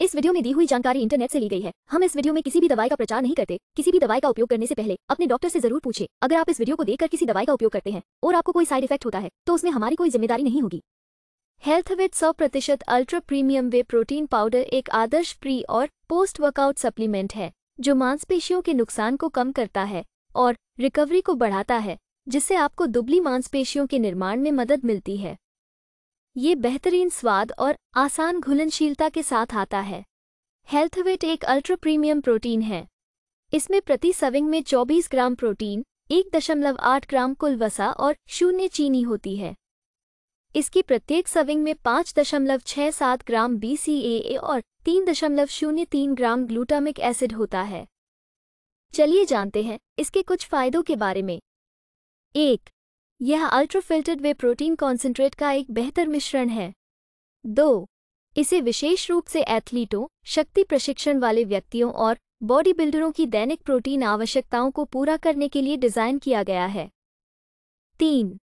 इस वीडियो में दी हुई जानकारी इंटरनेट से ली गई है हम इस वीडियो में किसी भी दवाई का प्रचार नहीं करते किसी भी दवाई का उपयोग करने से पहले अपने डॉक्टर से जरूर पूछे अगर आप इस वीडियो को देखकर किसी दवाई का उपयोग करते हैं और आपको कोई साइड इफेक्ट होता है तो उसमें हमारी कोई जिम्मेदारी नहीं होगी हेल्थ विद सौ प्रतिशत ultra premium whey protein powder एक आदर्श प्री और पोस्ट वर्कआउट सप्लीमेंट है जो मांसपेशियों के नुकसान को कम करता है और रिकवरी को बढ़ाता है जिससे आपको दुबली मांसपेशियों के निर्माण में मदद मिलती है ये बेहतरीन स्वाद और आसान घुलनशीलता के साथ आता है हेल्थवेट एक अल्ट्रा प्रीमियम प्रोटीन है इसमें प्रति सविंग में 24 ग्राम प्रोटीन 1.8 ग्राम कुल वसा और शून्य चीनी होती है इसकी प्रत्येक सविंग में 5.67 ग्राम BCAA और 3.03 ग्राम ग्लूटामिक एसिड होता है चलिए जानते हैं इसके कुछ फायदों के बारे में एक यह अल्ट्राफिल्टर्ड वे प्रोटीन कॉन्सेंट्रेट का एक बेहतर मिश्रण है दो इसे विशेष रूप से एथलीटों शक्ति प्रशिक्षण वाले व्यक्तियों और बॉडी बिल्डरों की दैनिक प्रोटीन आवश्यकताओं को पूरा करने के लिए डिज़ाइन किया गया है तीन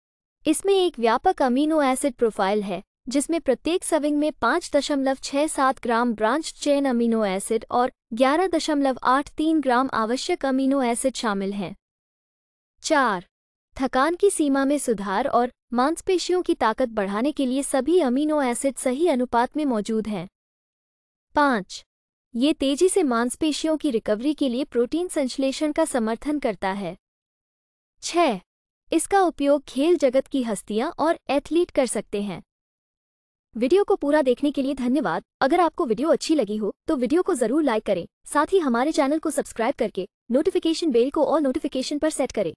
इसमें एक व्यापक अमीनो एसिड प्रोफाइल है जिसमें प्रत्येक सविंग में पांच दशमलव छह सात gram branch chain amino acid और ग्यारह दशमलव आठ तीन ग्राम आवश्यक अमीनो एसिड शामिल हैं चार थकान की सीमा में सुधार और मांसपेशियों की ताकत बढ़ाने के लिए सभी अमीनो एसिड सही अनुपात में मौजूद हैं पाँच ये तेजी से मांसपेशियों की रिकवरी के लिए प्रोटीन संश्लेषण का समर्थन करता है छह इसका उपयोग खेल जगत की हस्तियां और एथलीट कर सकते हैं वीडियो को पूरा देखने के लिए धन्यवाद अगर आपको वीडियो अच्छी लगी हो तो वीडियो को जरूर लाइक करें साथ ही हमारे चैनल को सब्सक्राइब करके नोटिफिकेशन बेल को और नोटिफिकेशन पर सेट करें